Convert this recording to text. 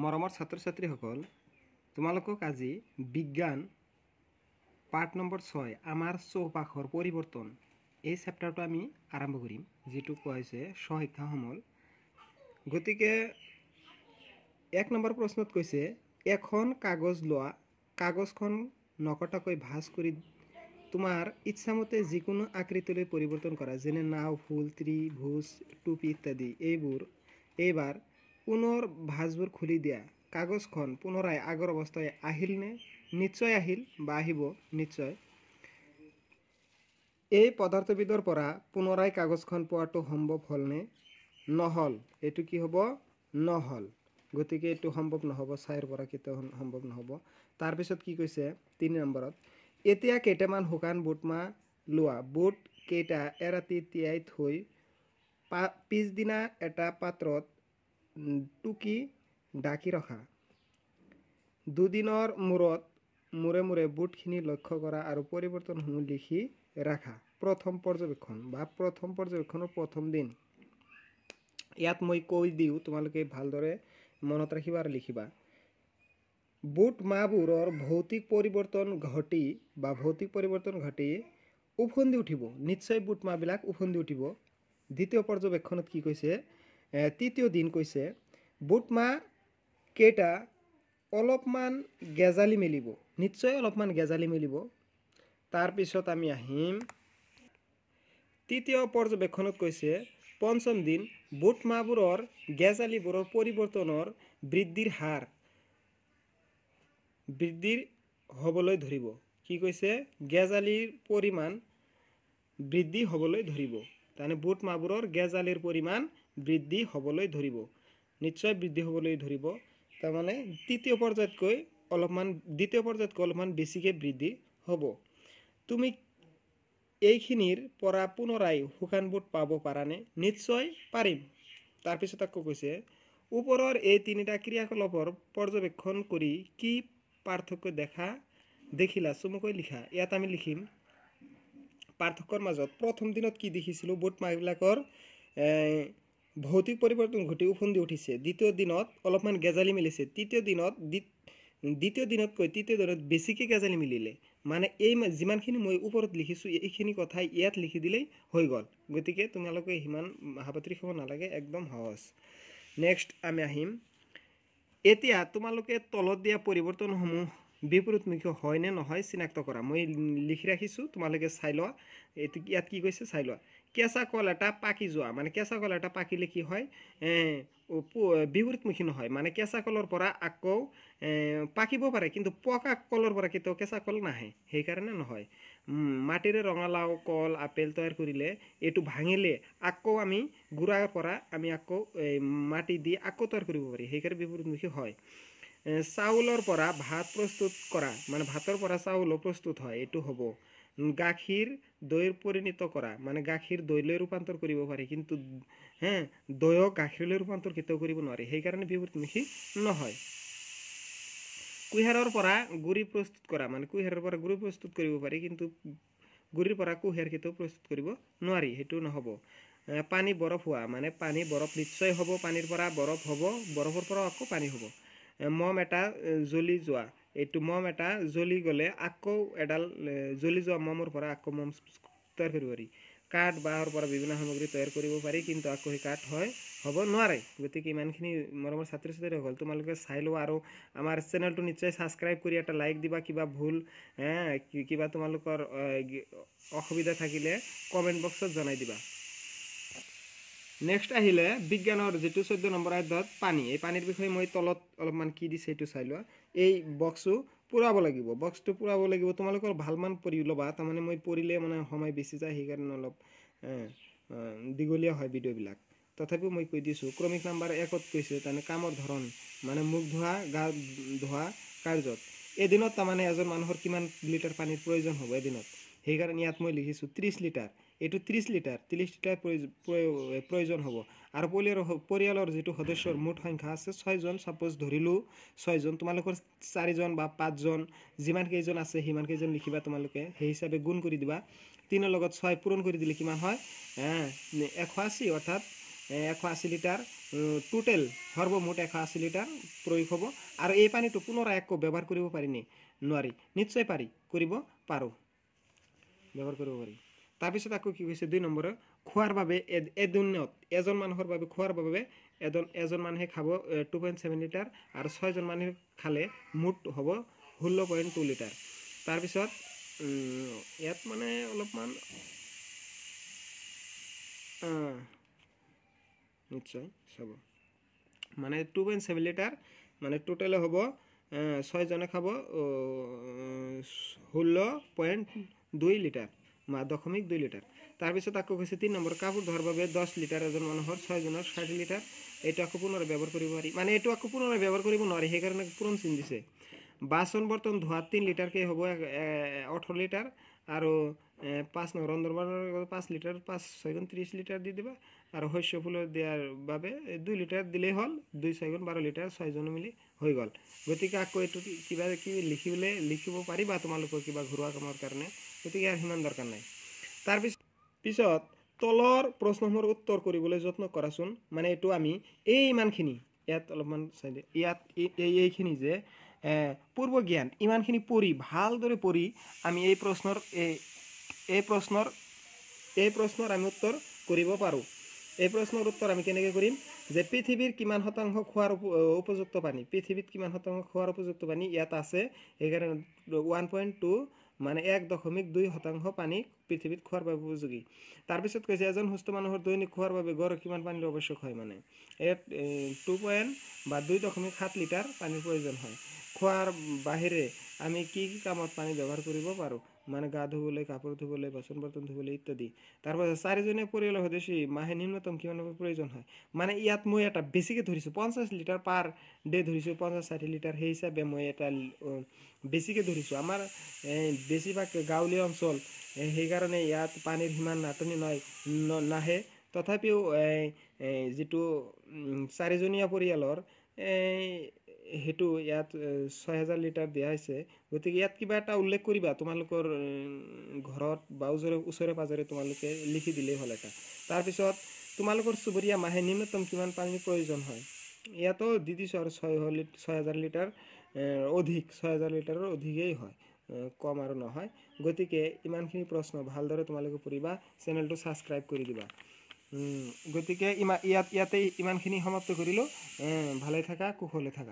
মৰমৰ ছাত্ৰ ছাত্ৰীসকল তোমালোকক আজি বিজ্ঞান পাৰ্ট নম্বৰ ছয় আমাৰ চৌপাশৰ পৰিৱৰ্তন এই চেপ্টাৰটো আমি আৰম্ভ কৰিম যিটো কোৱা হৈছে স্বশিক্ষা সমল গতিকে এক নম্বৰ প্ৰশ্নত কৈছে এখন কাগজ লোৱা কাগজখন নকটাকৈ ভাঁজ কৰি তোমাৰ ইচ্ছামতে যিকোনো আকৃতিলৈ পৰিৱৰ্তন কৰা যেনে নাও ফুল ত্ৰিভুজ টুপি ইত্যাদি এইবোৰ এইবাৰ পুনৰ ভাঁজবোৰ খুলি দিয়া কাগজখন পুনৰাই আগৰ অৱস্থাই আহিলনে নিশ্চয় আহিল বা আহিব নিশ্চয় এই পদাৰ্থবিধৰ পৰা পুনৰাই কাগজখন পোৱাটো সম্ভৱ হ'লনে নহ'ল এইটো কি হ'ব নহ'ল গতিকে এইটো সম্ভৱ নহ'ব ছাইৰ পৰা কেতিয়াও সম্ভৱ নহ'ব তাৰপিছত কি কৈছে তিনি নম্বৰত এতিয়া কেইটামান শুকান বুটমা লোৱা বুট কেইটা এৰাতি তিয়াই থৈ পা পিছদিনা এটা পাত্ৰত টুকি ডাকি ৰখা দুদিনৰ মূৰত মূৰে মূৰে বুটখিনি লক্ষ্য কৰা আৰু পৰিৱৰ্তনসমূহ লিখি ৰাখা প্ৰথম পৰ্যবেক্ষণ বা প্ৰথম পৰ্যবেক্ষণৰ প্ৰথম দিন ইয়াত মই কৈ দিওঁ তোমালোকে ভালদৰে মনত ৰাখিবা আৰু লিখিবা বুট মাহবোৰৰ ভৌতিক পৰিৱৰ্তন ঘটি বা ভৌতিক পৰিৱৰ্তন ঘটি উফন্দি উঠিব নিশ্চয় বুট মাহবিলাক ওফন্দি উঠিব দ্বিতীয় পৰ্যবেক্ষণত কি কৈছে তৃতীয় দিন কৈছে বুটমা কেইটা অলপমান গেজালি মেলিব নিশ্চয় অলপমান গেজালি মেলিব তাৰপিছত আমি আহিম তৃতীয় পৰ্যবেক্ষণত কৈছে পঞ্চম দিন বুটমাবোৰৰ গেজালিবোৰৰ পৰিৱৰ্তনৰ বৃদ্ধিৰ হাৰ বৃদ্ধিৰ হ'বলৈ ধৰিব কি কৈছে গেজালিৰ পৰিমাণ বৃদ্ধি হ'বলৈ ধৰিব তাৰমানে বুট মাহবোৰৰ গেজালিৰ পৰিমাণ বৃদ্ধি হ'বলৈ ধৰিব নিশ্চয় বৃদ্ধি হ'বলৈ ধৰিব তাৰমানে তৃতীয় পৰ্যায়তকৈ অলপমান দ্বিতীয় পৰ্যায়তকৈ অলপমান বেছিকৈ বৃদ্ধি হ'ব তুমি এইখিনিৰ পৰা পুনৰাই শুকান বুট পাব পাৰানে নিশ্চয় পাৰিম তাৰপিছত আকৌ কৈছে ওপৰৰ এই তিনিটা ক্ৰিয়াকলাপৰ পৰ্যবেক্ষণ কৰি কি পাৰ্থক্য দেখা দেখিলা চমুকৈ লিখা ইয়াত আমি লিখিম পাৰ্থক্যৰ মাজত প্ৰথম দিনত কি দেখিছিলোঁ বুট মাকবিলাকৰ ভৌতিক পৰিৱৰ্তন ঘটি উফন্দি উঠিছে দ্বিতীয় দিনত অলপমান গেজালি মিলিছে তৃতীয় দিনত দ্বিতীয় দিনতকৈ তৃতীয় দিনত বেছিকৈ গেজালি মিলিলে মানে এই যিমানখিনি মই ওপৰত লিখিছোঁ এইখিনি কথাই ইয়াত লিখি দিলেই হৈ গ'ল গতিকে তোমালোকে সিমান হাবাতৰি খাব নালাগে একদম সহজ নেক্সট আমি আহিম এতিয়া তোমালোকে তলত দিয়া পৰিৱৰ্তনসমূহ বিপৰীতমুখী হয়নে নহয় চিনাক্ত কৰা মই লিখি ৰাখিছোঁ তোমালোকে চাই লোৱা এইটো ইয়াত কি কৈছে চাই লোৱা কেঁচা কল এটা পাকি যোৱা মানে কেঁচা কল এটা পাকিলে কি হয় বিপৰীতমুখী নহয় মানে কেঁচা কলৰ পৰা আকৌ পাকিব পাৰে কিন্তু পকা কলৰ পৰা কেতিয়াও কেঁচা কল নাহে সেইকাৰণে নহয় মাটিৰে ৰঙালাও কল আপেল তৈয়াৰ কৰিলে এইটো ভাঙিলে আকৌ আমি গুড়াৰ পৰা আমি আকৌ মাটি দি আকৌ তৈয়াৰ কৰিব পাৰি সেইকাৰণে বিপৰীতমুখী হয় চাউলৰ পৰা ভাত প্ৰস্তুত কৰা মানে ভাতৰ পৰা চাউলো প্ৰস্তুত হয় এইটো হ'ব গাখীৰ দৈৰ পৰিণীত কৰা মানে গাখীৰ দৈলৈ ৰূপান্তৰ কৰিব পাৰি কিন্তু হে দৈয়ক গাখীৰলৈ ৰূপান্তৰ কেতিয়াও কৰিব নোৱাৰি সেইকাৰণে বিভূতিমুখী নহয় কুঁহিয়াৰৰ পৰা গুড়ি প্ৰস্তুত কৰা মানে কুঁহিয়াৰৰ পৰা গুড়ি প্ৰস্তুত কৰিব পাৰি কিন্তু গুড়িৰ পৰা কুঁহিয়াৰ কেতিয়াও প্ৰস্তুত কৰিব নোৱাৰি সেইটো নহ'ব পানী বৰফ হোৱা মানে পানী বৰফ নিশ্চয় হ'ব পানীৰ পৰা বৰফ হ'ব বৰফৰ পৰাও আকৌ পানী হ'ব মম এটা জ্বলি যোৱা এইটো মম এটা জ্বলি গ'লে আকৌ এডাল জ্বলি যোৱা মমৰ পৰা আকৌ মম তৈয়াৰ কৰিব পাৰি কাঠ বাঁহৰ পৰা বিভিন্ন সামগ্ৰী তৈয়াৰ কৰিব পাৰি কিন্তু আকৌ সেই কাঠ হয় হ'ব নোৱাৰে গতিকে ইমানখিনি মৰমৰ ছাত্ৰ ছাত্ৰীসকল তোমালোকে চাই লোৱা আৰু আমাৰ চেনেলটো নিশ্চয় ছাবস্ক্ৰাইব কৰি এটা লাইক দিবা কিবা ভুল কিবা তোমালোকৰ অসুবিধা থাকিলে কমেণ্ট বক্সত জনাই দিবা নেক্সট আহিলে বিজ্ঞানৰ যিটো চৈধ্য নম্বৰ আধ্যত পানী এই পানীৰ বিষয়ে মই তলত অলপমান কি দিছে সেইটো চাই লোৱা এই বক্সটো পূৰাব লাগিব বক্সটো পূৰাব লাগিব তোমালোকৰ ভালমান পঢ়ি ল'বা তাৰমানে মই পঢ়িলে মানে সময় বেছি যায় সেইকাৰণে অলপ দীঘলীয়া হয় ভিডিঅ'বিলাক তথাপিও মই কৈ দিছোঁ ক্ৰমিক নাম্বাৰ একত কৈছে তাৰমানে কামৰ ধৰণ মানে মুখ ধোৱা গা ধোৱা কাৰ্যত এদিনত তাৰমানে এজন মানুহৰ কিমান লিটাৰ পানীৰ প্ৰয়োজন হ'ব এদিনত সেইকাৰণে ইয়াত মই লিখিছোঁ ত্ৰিছ লিটাৰ এইটো ত্ৰিছ লিটাৰ ত্ৰিছ লিটাৰ প্ৰয়োজন প্ৰয়োজন হ'ব আৰু পৰিয়ালৰ পৰিয়ালৰ যিটো সদস্যৰ মুঠ সংখ্যা আছে ছয়জন ছাপ'জ ধৰিলোঁ ছয়জন তোমালোকৰ চাৰিজন বা পাঁচজন যিমানকেইজন আছে সিমানকেইজন লিখিবা তোমালোকে সেই হিচাপে গুণ কৰি দিবা তিনিৰ লগত ছয় পূৰণ কৰি দিলে কিমান হয় এশ আশী অৰ্থাৎ এশ আশী লিটাৰ টোটেল সৰ্বমুঠ এশ আশী লিটাৰ প্ৰয়োগ হ'ব আৰু এই পানীটো পুনৰ একো ব্যৱহাৰ কৰিব পাৰি নে নোৱাৰি নিশ্চয় পাৰি কৰিব পাৰোঁ ব্যৱহাৰ কৰিব পাৰি তাৰপিছত আকৌ কি কৈছে দুই নম্বৰৰ খোৱাৰ বাবে এদিনত এজন মানুহৰ বাবে খোৱাৰ বাবে এজন এজন মানুহে খাব টু পইণ্ট ছেভেন লিটাৰ আৰু ছয়জন মানুহে খালে মুঠ হ'ব ষোল্ল পইণ্ট টু লিটাৰ তাৰপিছত ইয়াত মানে অলপমান নিশ্চয় চাব মানে টু পইণ্ট ছেভেন লিটাৰ মানে টোটেলে হ'ব ছয়জনে খাব ষোল্ল পইণ্ট দুই লিটাৰ বা দশমিক দুই লিটাৰ তাৰপিছত আকৌ কৈছে তিনি নম্বৰ কাপোৰ ধোৱাৰ বাবে দহ লিটাৰ এজন মানুহৰ ছয়জনৰ ষাঠি লিটাৰ এইটো আকৌ পুনৰ ব্যৱহাৰ কৰিব পাৰি মানে এইটো আকৌ পুনৰ ব্যৱহাৰ কৰিব নোৱাৰি সেইকাৰণে পূৰণ চিন দিছে বাচন বৰ্তন ধোৱা তিনি লিটাৰকৈ হ'ব ওঠৰ লিটাৰ আৰু পাঁচ ৰন্ধন বাৰৰ পাঁচ লিটাৰ পাঁচ ছয়গুণ ত্ৰিছ লিটাৰ দি দিবা আৰু শস্য ফুলৰ দিয়াৰ বাবে দুই লিটাৰ দিলেই হ'ল দুই ছয়গুণ বাৰ লিটাৰ ছয়জন মিলি হৈ গ'ল গতিকে আকৌ এইটো কিবা কিবি লিখিবলৈ লিখিব পাৰিবা তোমালোকৰ কিবা ঘৰুৱা কামৰ কাৰণে গতিকে ইয়াৰ সিমান দৰকাৰ নাই তাৰপিছত তলৰ প্ৰশ্নসমূহৰ উত্তৰ কৰিবলৈ যত্ন কৰাচোন মানে এইটো আমি এই ইমানখিনি ইয়াত অলপমান চাই দিয়ে ইয়াত এইখিনি যে পূৰ্ব জ্ঞান ইমানখিনি পঢ়ি ভালদৰে পঢ়ি আমি এই প্ৰশ্নৰ এই এই প্ৰশ্নৰ এই প্ৰশ্নৰ আমি উত্তৰ কৰিব পাৰোঁ এই প্ৰশ্নৰ উত্তৰ আমি কেনেকৈ কৰিম যে পৃথিৱীৰ কিমান শতাংশ খোৱাৰ উপযুক্ত পানী পৃথিৱীত কিমান শতাংশ খোৱাৰ উপযুক্ত পানী ইয়াত আছে সেইকাৰণে ওৱান পইণ্ট টু মানে এক দশমিক দুই শতাংশ পানী পৃথিৱীত খোৱাৰ বাবে উপযোগী তাৰপিছত কৈছে এজন সুস্থ মানুহৰ দৈনিক খোৱাৰ বাবে গড় কিমান পানীৰ আৱশ্যক হয় মানে টু পইণ্ট বা দুই দশমিক সাত লিটাৰ পানীৰ প্ৰয়োজন হয় খোৱাৰ বাহিৰে আমি কি কি কামত পানী ব্যৱহাৰ কৰিব পাৰোঁ মানে গা ধুবলৈ কাপোৰ ধুবলৈ বাচন বৰ্তন ধুবলৈ ইত্যাদি তাৰপাছত চাৰিজনীয়া পৰিয়ালৰ সদস্যই মাহে ন্যূনতম কিমান প্ৰয়োজন হয় মানে ইয়াত মই এটা বেছিকৈ ধৰিছোঁ পঞ্চাছ লিটাৰ পাৰ ডে ধৰিছোঁ পঞ্চাছ ষাঠি লিটাৰ সেই হিচাপে মই এটা বেছিকৈ ধৰিছোঁ আমাৰ বেছিভাগ গাঁৱলীয়া অঞ্চল সেইকাৰণে ইয়াত পানীৰ সিমান নাটনি নহয় নাহে তথাপিও যিটো চাৰিজনীয়া পৰিয়ালৰ সেইটো ইয়াত ছয় হেজাৰ লিটাৰ দিয়া হৈছে গতিকে ইয়াত কিবা এটা উল্লেখ কৰিবা তোমালোকৰ ঘৰত বা ওচৰে ওচৰে পাঁজৰে তোমালোকে লিখি দিলেই হ'ল এটা তাৰপিছত তোমালোকৰ চুবুৰীয়া মাহে ন্যূনতম কিমান পানীৰ প্ৰয়োজন হয় ইয়াতো দি দিছোঁ আৰু ছয়শ লি ছয় হাজাৰ লিটাৰ অধিক ছয় হাজাৰ লিটাৰৰ অধিকেই হয় কম আৰু নহয় গতিকে ইমানখিনি প্ৰশ্ন ভালদৰে তোমালোকে পঢ়িবা চেনেলটো ছাবস্ক্ৰাইব কৰি দিবা গতিকে ইমান ইয়াত ইয়াতে ইমানখিনি সমাপ্ত কৰিলোঁ ভালে থাকা কুশলে থাকা